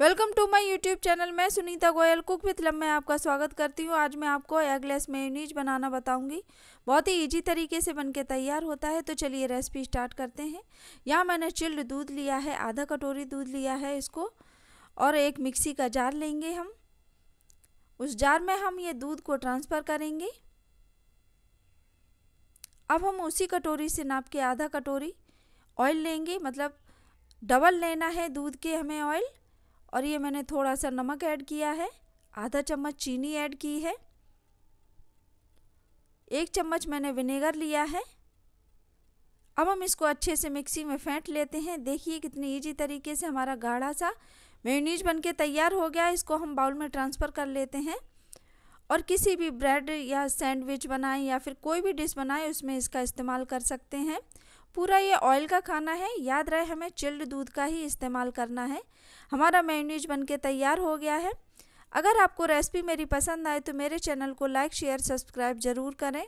welcome to my YouTube channel मैं Sunita Goyal cook with लम में आपका स्वागत करती हूँ आज मैं आपको एगलेस मेयोनीज बनाना बताऊँगी बहुत ही इजी तरीके से बनके तैयार होता है तो चलिए रेसिपी स्टार्ट करते हैं यहाँ मैंने चिल्ड दूध लिया है आधा कटोरी दूध लिया है इसको और एक मिक्सी का जार लेंगे हम उस जार में हम ये दूध को ट्रांसफ़र करेंगे अब हम उसी कटोरी से नाप के आधा कटोरी ऑयल लेंगे मतलब डबल लेना है दूध के हमें ऑयल और ये मैंने थोड़ा सा नमक ऐड किया है आधा चम्मच चीनी ऐड की है एक चम्मच मैंने विनेगर लिया है अब हम इसको अच्छे से मिक्सी में फेंट लेते हैं देखिए कितनी इजी तरीके से हमारा गाढ़ा सा मेयोनीज बनके तैयार हो गया इसको हम बाउल में ट्रांसफ़र कर लेते हैं और किसी भी ब्रेड या सैंडविच बनाएं या फिर कोई भी डिश बनाएं उसमें इसका इस्तेमाल कर सकते हैं पूरा ये ऑयल का खाना है याद रहे हमें चिल्ड दूध का ही इस्तेमाल करना है हमारा मेन्यूज बन के तैयार हो गया है अगर आपको रेसिपी मेरी पसंद आए तो मेरे चैनल को लाइक शेयर सब्सक्राइब ज़रूर करें